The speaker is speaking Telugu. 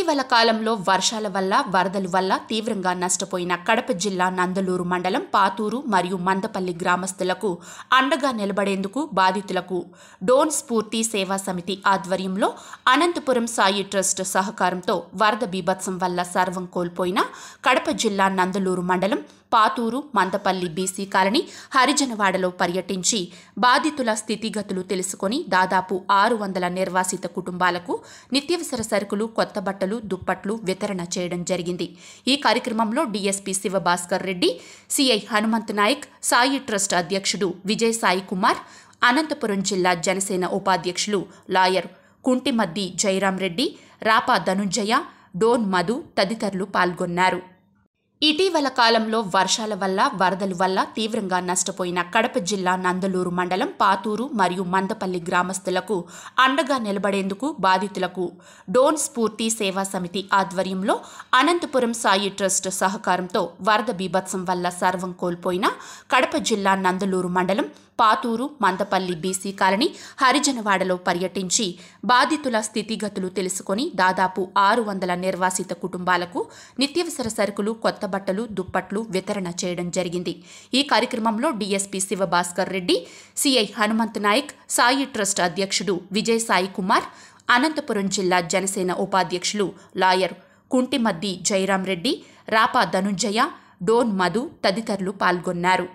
ఇటీవల కాలంలో వర్షాల వల్ల వరదల వల్ల తీవ్రంగా నష్టపోయిన కడప జిల్లా నందలూరు మండలం పాతూరు మరియు మందపల్లి గ్రామస్తులకు అండగా నిలబడేందుకు బాధితులకు డోన్ స్ఫూర్తి సేవా సమితి ఆధ్వర్యంలో అనంతపురం సాయి ట్రస్ట్ సహకారంతో వరద బీభత్సం వల్ల సర్వం కోల్పోయిన కడప జిల్లా నందలూరు మండలం పాతూరు మందపల్లి బీసీ కాలనీ హరిజనవాడలో పర్యటించి బాధితుల స్థితిగతులు తెలుసుకొని దాదాపు ఆరు వందల నిర్వాసిత కుటుంబాలకు నిత్యవసర సరుకులు కొత్త బట్టలు బట్టలు దుప్పట్లు వితరణ చేయడం జరిగింది ఈ కార్యక్రమంలో DSP Sivabhaskar Reddy CI Hanumanth Naik Sai trust అధ్యక్షుడు విజయ్ సాయి కుమార్ అనంతపురం జిల్లా జనసేన ఉపాధ్యక్షులు లాయర్ కుంటిమద్ది జయరాం రెడ్డి రాపా ధనుంజయ డోన్ మధు తదితరులు పాల్గొన్నారు ఇటీవల కాలంలో వర్షాల వల్ల వరదల వల్ల తీవ్రంగా నష్టపోయిన కడప జిల్లా నందలూరు మండలం పాతూరు మరియు మందపల్లి గ్రామస్తులకు అండగా నిలబడేందుకు బాధితులకు డోన్ స్ఫూర్తి సేవా సమితి ఆధ్వర్యంలో అనంతపురం సాయి ట్రస్ట్ సహకారంతో వరద బీభత్సం వల్ల సర్వం కోల్పోయిన కడప జిల్లా నందలూరు మండలం పాతూరు మందపల్లి బీసీ కాలనీ హరిజనవాడలో పర్యటించి బాధితుల స్థితిగతులు తెలుసుకొని దాదాపు ఆరు వందల నిర్వాసిత కుటుంబాలకు నిత్యవసర సరుకులు కొత్త బట్టలు దుప్పట్లు వితరణ చేయడం జరిగింది ఈ కార్యక్రమంలో DSP Sivabhaskar Reddy CI Hanumanth Naik Sai trust అధ్యక్షుడు విజయ్ సాయి కుమార్ అనంతపురం జిల్లా జనసేన ఉపాధ్యక్షులు లాయర్ కుంటిమద్ది జయరాం రెడ్డి రాపా ధనుంజయ డోన్ మధు తదితరులు పాల్గొన్నారు